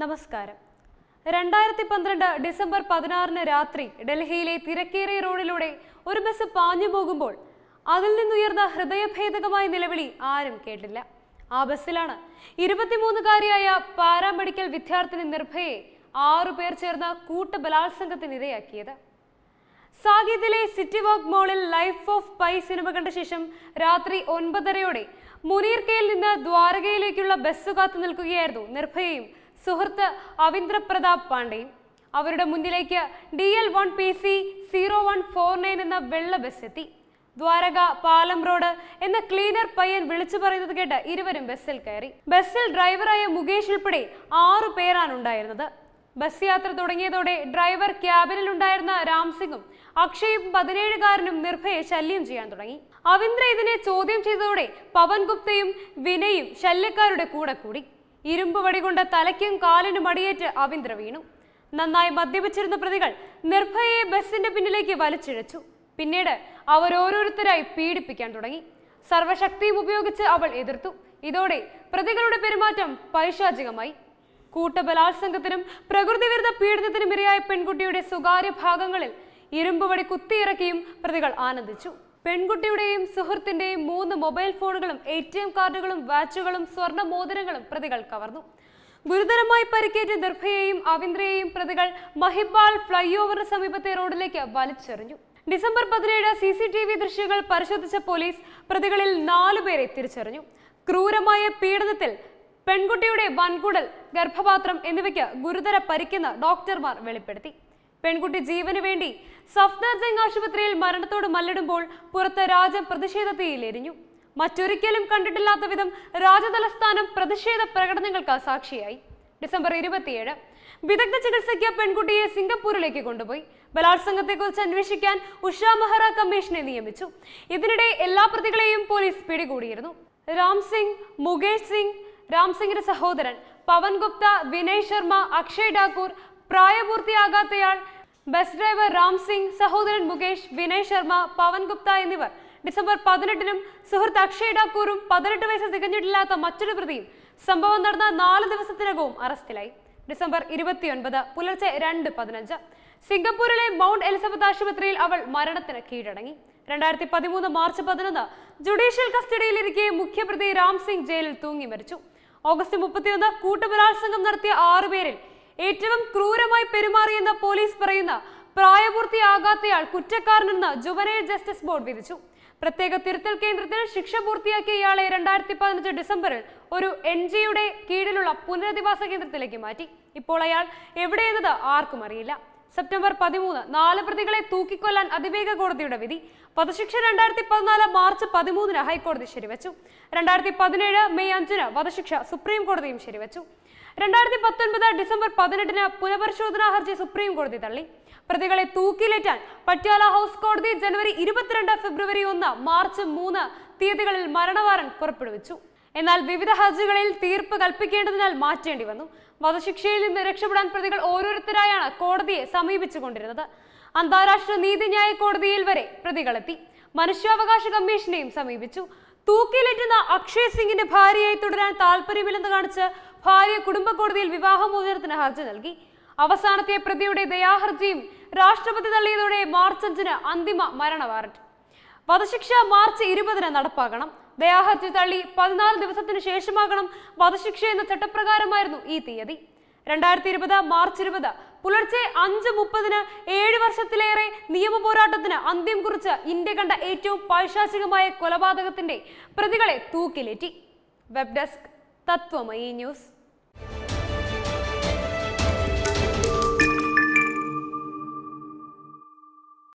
നമസ്കാരം രണ്ടായിരത്തി പന്ത്രണ്ട് ഡിസംബർ പതിനാറിന് രാത്രി ഡൽഹിയിലെ തിരക്കേറിയ റോഡിലൂടെ ഒരു ബസ് പാഞ്ഞു പോകുമ്പോൾ അതിൽ നിന്നുയർന്ന ഹൃദയഭേദകമായ നിലവിളി ആരും കേട്ടില്ല ആ ബസ്സിലാണ് ഇരുപത്തിമൂന്നുകാരിയായ പാരാമെഡിക്കൽ വിദ്യാർത്ഥിനി നിർഭയെ ആറുപേർ ചേർന്ന കൂട്ട ബലാത്സംഗത്തിനിരയാക്കിയത് സാഗീതിലെ സിറ്റി വാക്ക് മോളിൽ ലൈഫ് ഓഫ് പൈ സിനിമ കണ്ട ശേഷം രാത്രി ഒൻപതരയോടെ മുനീർക്കയിൽ നിന്ന് ദ്വാരകയിലേക്കുള്ള ബസ് കാത്തു നിൽക്കുകയായിരുന്നു നിർഭയയും സുഹൃത്ത് അവിന്ദ്ര പ്രതാപ് പാണ്ഡെയും അവരുടെ മുന്നിലേക്ക് D L one P C zero one four nine എന്ന വെള്ള ബസ് എത്തി ദ്വാരക പാലം റോഡ് എന്ന ക്ലീനർ പയ്യൻ വിളിച്ചു പറയുന്നത് കേട്ട് ഇരുവരും ബസ്സിൽ കയറി ബസ്സിൽ ഡ്രൈവറായ മുകേഷ് ഉൾപ്പെടെ ആറു പേരാണ് ഉണ്ടായിരുന്നത് ബസ് യാത്ര തുടങ്ങിയതോടെ ഡ്രൈവർ ക്യാബിനിൽ ഉണ്ടായിരുന്ന രാംസിംഗും അക്ഷയും പതിനേഴുകാരനും നിർഭയെ ശല്യം ചെയ്യാൻ തുടങ്ങി അവിന്ദ്ര ഇതിനെ ചോദ്യം ചെയ്തതോടെ പവൻ ഗുപ്തയും വിനയും ശല്യക്കാരുടെ കൂടെ കൂടി ഇരുമ്പ് വടികൊണ്ട് തലയ്ക്കും കാലിനും അടിയേറ്റ് അവീന്ദ്ര വീണു നന്നായി മദ്യപിച്ചിരുന്ന പ്രതികൾ നിർഭയയെ ബസിന്റെ പിന്നിലേക്ക് വലിച്ചിഴച്ചു പിന്നീട് ഓരോരുത്തരായി പീഡിപ്പിക്കാൻ തുടങ്ങി സർവശക്തിയും ഉപയോഗിച്ച് അവൾ എതിർത്തു ഇതോടെ പ്രതികളുടെ പെരുമാറ്റം പൈശാചികമായി കൂട്ടബലാത്സംഗത്തിനും പ്രകൃതിവിരുദ്ധ പീഡനത്തിനും ഇരയായ പെൺകുട്ടിയുടെ സ്വകാര്യ ഭാഗങ്ങളിൽ ഇരുമ്പുപടി കുത്തിയിറക്കിയും പ്രതികൾ ആനന്ദിച്ചു പെൺകുട്ടിയുടെയും സുഹൃത്തിന്റെയും മൂന്ന് മൊബൈൽ ഫോണുകളും എ ടി എം കാർഡുകളും വാച്ചുകളും സ്വർണ്ണ മോതിരങ്ങളും പ്രതികൾ കവർന്നു ഗുരുതരമായി പരിക്കേറ്റ നിർഭയെയും അവിന്ദ്രയെയും പ്രതികൾ മഹിബാൾ ഫ്ലൈ ഓവറിന് സമീപത്തെ റോഡിലേക്ക് വലിച്ചെറിഞ്ഞു ഡിസംബർ പതിനേഴ് സി സി ടി വി ദൃശ്യങ്ങൾ പരിശോധിച്ച പോലീസ് പ്രതികളിൽ നാലുപേരെ തിരിച്ചറിഞ്ഞു ക്രൂരമായ പീഡനത്തിൽ പെൺകുട്ടിയുടെ വൻകുടൽ ഗർഭപാത്രം എന്നിവയ്ക്ക് ഗുരുതര പരിക്കുന്ന ഡോക്ടർമാർ വെളിപ്പെടുത്തി പെൺകുട്ടി ജീവന് വേണ്ടി സഫ്ദർ സിംഗ് ആശുപത്രിയിൽ മരണത്തോട് മല്ലിടുമ്പോൾ പുറത്ത് രാജ്യം പ്രതിഷേധ മറ്റൊരിക്കലും കണ്ടിട്ടില്ലാത്ത വിധം രാജതലസ്ഥാനം പ്രതിഷേധ പ്രകടനങ്ങൾക്ക് സാക്ഷിയായി ഡിസംബർ ഇരുപത്തിയേഴ് വിദഗ്ധ ചികിത്സയ്ക്ക് പെൺകുട്ടിയെ സിംഗപ്പൂരിലേക്ക് കൊണ്ടുപോയി കുറിച്ച് അന്വേഷിക്കാൻ ഉഷ മെഹ്റ കമ്മീഷനെ നിയമിച്ചു ഇതിനിടെ എല്ലാ പ്രതികളെയും പോലീസ് പിടികൂടിയിരുന്നു രാം സിംഗ് മുകേഷ് സിംഗ് രാം സിംഗിന്റെ സഹോദരൻ പവൻ ഗുപ്ത വിനയ് ശർമ്മ അക്ഷയ് ഠാക്കൂർ പ്രായപൂർത്തിയാകാത്തയാൾ ബസ് ഡ്രൈവർ റാം സിംഗ് സഹോദരൻ മുകേഷ് വിനയ് ശർമ്മ പവൻ ഗുപ്ത എന്നിവർ ഡിസംബർ പതിനെട്ടിനും സുഹൃത്ത് അക്ഷയ് ഡാക്കൂറും പതിനെട്ട് വയസ്സ് തികഞ്ഞിട്ടില്ലാത്ത മറ്റൊരു പ്രതിയും സംഭവം നടന്ന നാല് ദിവസത്തിനകവും അറസ്റ്റിലായി ഡിസംബർ ഇരുപത്തിയൊൻപത് പുലർച്ചെ രണ്ട് പതിനഞ്ച് സിംഗപ്പൂരിലെ മൗണ്ട് എലിസബത്ത് ആശുപത്രിയിൽ അവൾ മരണത്തിന് കീഴടങ്ങി രണ്ടായിരത്തി പതിമൂന്ന് മാർച്ച് പതിനൊന്ന് ജുഡീഷ്യൽ കസ്റ്റഡിയിലിരിക്കെ മുഖ്യപ്രതി റാം സിംഗ് ജയിലിൽ തൂങ്ങി മരിച്ചു ഓഗസ്റ്റ് മുപ്പത്തിയൊന്ന് കൂട്ടബലാത്സംഗം നടത്തിയ ആറുപേരിൽ ഏറ്റവും ക്രൂരമായി പെരുമാറിയെന്ന് പോലീസ് പറയുന്ന പ്രായപൂർത്തിയാകാത്തയാൾ കുറ്റക്കാരനെന്ന് ജുവനൈൽ ജസ്റ്റിസ് ബോർഡ് വിധിച്ചു പ്രത്യേക തിരുത്തൽ കേന്ദ്രത്തിൽ ശിക്ഷ പൂർത്തിയാക്കിയ ഇയാളെ രണ്ടായിരത്തി പതിനഞ്ച് ഡിസംബറിൽ ഒരു എൻ ജിയുടെ കീഴിലുള്ള പുനരധിവാസ കേന്ദ്രത്തിലേക്ക് മാറ്റി ഇപ്പോൾ അയാൾ എവിടെയെന്നത് ആർക്കും അറിയില്ല സെപ്റ്റംബർ പതിമൂന്ന് നാല് പ്രതികളെ തൂക്കിക്കൊല്ലാൻ അതിവേഗ കോടതിയുടെ വിധി വധശിക്ഷ രണ്ടായിരത്തി പതിനാല് മാർച്ച് പതിമൂന്നിന് ഹൈക്കോടതി ശരിവച്ചു രണ്ടായിരത്തി പതിനേഴ് മെയ് അഞ്ചിന് വധശിക്ഷ സുപ്രീം കോടതിയും ശരിവച്ചു രണ്ടായിരത്തി പത്തൊൻപത് ഡിസംബർ പതിനെട്ടിന് പുനഃപരിശോധനാ ഹർജി സുപ്രീം കോടതി തള്ളി പ്രതികളെ തൂക്കിലേറ്റാൻ പട്യാല ഹൗസ് കോടതി ജനുവരി ഇരുപത്തിരണ്ട് ഫെബ്രുവരി ഒന്ന് മാർച്ച് മൂന്ന് തീയതികളിൽ മരണവാറണ്ട് പുറപ്പെടുവിച്ചു എന്നാൽ വിവിധ ഹർജികളിൽ തീർപ്പ് കൽപ്പിക്കേണ്ടതിനാൽ മാറ്റേണ്ടി വന്നു വധശിക്ഷയിൽ നിന്ന് രക്ഷപ്പെടാൻ പ്രതികൾ ഓരോരുത്തരായാണ് കോടതിയെ സമീപിച്ചുകൊണ്ടിരുന്നത് അന്താരാഷ്ട്ര നീതിന്യായ കോടതിയിൽ വരെ പ്രതികളെത്തി മനുഷ്യാവകാശ കമ്മീഷനെയും സമീപിച്ചു തൂക്കിലേറ്റുന്ന അക്ഷയ് സിംഗിന്റെ ഭാര്യയായി തുടരാൻ താല്പര്യമില്ലെന്ന് കാണിച്ച് ഭാര്യ കുടുംബ കോടതിയിൽ വിവാഹമോചനത്തിന് ഹർജി നൽകി അവസാനത്തെ പ്രതിയുടെ ദയാഹർജിയും രാഷ്ട്രപതി തള്ളിയതോടെ മാർച്ച് അഞ്ചിന് അന്തിമ മരണ വാറന്റ് വധശിക്ഷ മാർച്ച് ഇരുപതിന് നടപ്പാക്കണം ദയാഹർജി തള്ളി പതിനാല് ദിവസത്തിന് ശേഷമാകണം വധശിക്ഷ എന്ന ചട്ടപ്രകാരമായിരുന്നു ഈ തീയതി രണ്ടായിരത്തി ഇരുപത് മാർച്ച് ഇരുപത് പുലർച്ചെ അഞ്ച് മുപ്പതിന് ഏഴ് വർഷത്തിലേറെ നിയമ പോരാട്ടത്തിന് അന്ത്യം കുറിച്ച് ഇന്ത്യ കണ്ട ഏറ്റവും പൈശാചികമായ കൊലപാതകത്തിന്റെ പ്രതികളെ തൂക്കിലേറ്റി വെബ് ഡെസ്ക് തത്വമയി ന്യൂസ്